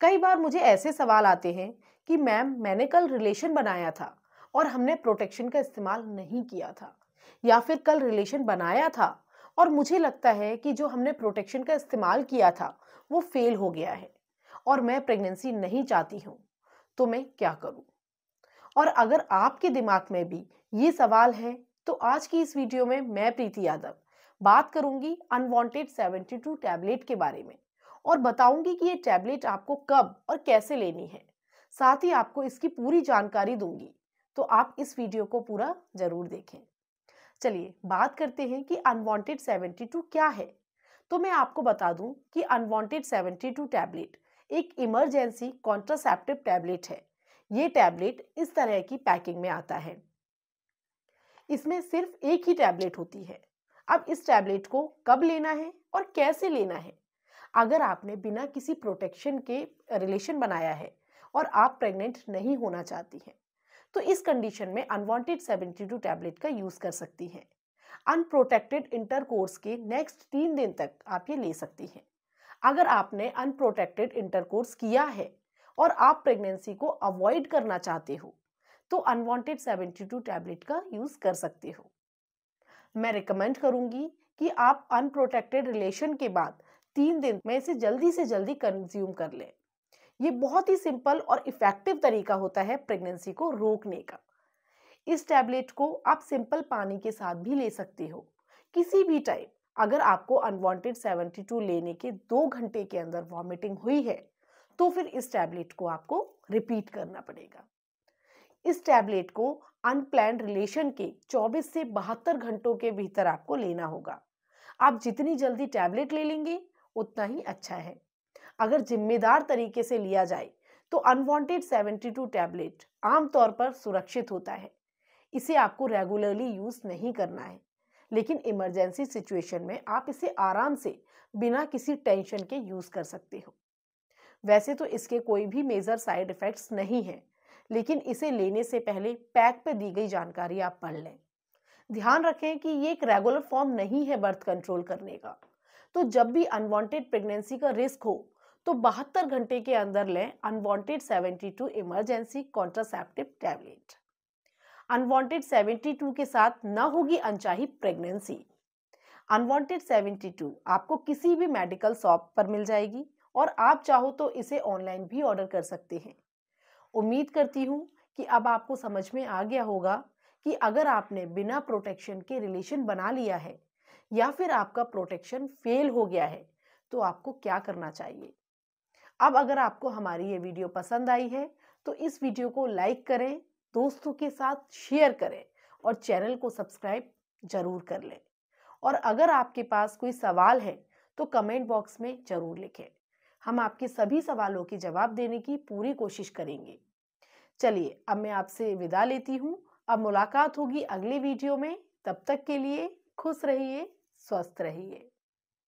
कई बार मुझे ऐसे सवाल आते हैं कि मैम मैंने कल रिलेशन बनाया था और हमने प्रोटेक्शन का इस्तेमाल नहीं किया था या फिर कल रिलेशन बनाया था और मुझे लगता है कि जो हमने प्रोटेक्शन का इस्तेमाल किया था वो फेल हो गया है और मैं प्रेगनेंसी नहीं चाहती हूँ तो मैं क्या करूँ और अगर आपके दिमाग में भी ये सवाल है तो आज की इस वीडियो में मैं प्रीति यादव बात करूंगी अनवांटेड 72 टैबलेट के बारे में और बताऊंगी कि ये टैबलेट आपको कब और कैसे लेनी है साथ ही आपको इसकी पूरी जानकारी दूंगी तो आप इस वीडियो को पूरा जरूर देखें चलिए बात करते हैं कि अनवांटेड 72 क्या है तो मैं आपको बता दूं कि अनवांटेड 72 टैबलेट एक इमरजेंसी कॉन्ट्रासेप्टिव टैबलेट है ये टैबलेट इस तरह की पैकिंग में आता है इसमें सिर्फ एक ही टैबलेट होती है अब इस टैबलेट को कब लेना है और कैसे लेना है अगर आपने बिना किसी प्रोटेक्शन के रिलेशन बनाया है और आप प्रेग्नेंट नहीं होना चाहती हैं तो इस कंडीशन में अनवांटेड 72 टैबलेट का यूज़ कर सकती हैं अनप्रोटेक्टेड इंटरकोर्स के नेक्स्ट तीन दिन तक आप ये ले सकती हैं अगर आपने अनप्रोटेक्टेड इंटरकोर्स किया है और आप प्रेगनेंसी को अवॉइड करना चाहते हो तो अनवांटेड 72 टैबलेट का यूज़ कर सकते हो मैं रिकमेंड करूँगी कि आप अनप्रोटेक्टेड रिलेशन के बाद तीन दिन में इसे जल्दी से जल्दी कंज्यूम कर लें ये बहुत ही सिंपल और इफेक्टिव तरीका होता है प्रेगनेंसी को रोकने का इस टैबलेट को आप सिंपल पानी के साथ भी ले सकते हो किसी भी टाइम अगर आपको अनवांटेड 72 लेने के दो घंटे के अंदर वॉमिटिंग हुई है तो फिर इस टैबलेट को आपको रिपीट करना पड़ेगा इस टैबलेट को अनप्लैंड रिलेशन के 24 से बहत्तर घंटों के भीतर आपको लेना होगा आप जितनी जल्दी टैबलेट ले लेंगे उतना ही अच्छा है अगर जिम्मेदार तरीके से लिया जाए तो अनवांटेड 72 टैबलेट आमतौर पर सुरक्षित होता है इसे आपको रेगुलरली यूज़ नहीं करना है लेकिन इमरजेंसी सिचुएशन में आप इसे आराम से बिना किसी टेंशन के यूज़ कर सकते हो वैसे तो इसके कोई भी मेजर साइड इफ़ेक्ट्स नहीं है लेकिन इसे लेने से पहले पैक पर दी गई जानकारी आप पढ़ लें ध्यान रखें कि ये एक रेगुलर फॉर्म नहीं है बर्थ कंट्रोल करने का तो जब भी अनवांटेड प्रेगनेंसी का रिस्क हो तो बहत्तर घंटे के अंदर लें unwanted 72 emergency contraceptive tablet unwanted 72 के साथ न होगी अनचाही प्रेगनेंसी अनवांटेड 72 आपको किसी भी मेडिकल शॉप पर मिल जाएगी और आप चाहो तो इसे ऑनलाइन भी ऑर्डर कर सकते हैं उम्मीद करती हूँ कि अब आपको समझ में आ गया होगा कि अगर आपने बिना प्रोटेक्शन के रिलेशन बना लिया है या फिर आपका प्रोटेक्शन फेल हो गया है तो आपको क्या करना चाहिए अब अगर आपको हमारी ये वीडियो पसंद आई है तो इस वीडियो को लाइक करें दोस्तों के साथ शेयर करें और चैनल को सब्सक्राइब जरूर कर लें और अगर आपके पास कोई सवाल है तो कमेंट बॉक्स में ज़रूर लिखें हम आपके सभी सवालों के जवाब देने की पूरी कोशिश करेंगे चलिए अब मैं आपसे विदा लेती हूँ अब मुलाकात होगी अगले वीडियो में तब तक के लिए खुश रहिए स्वस्थ रहिए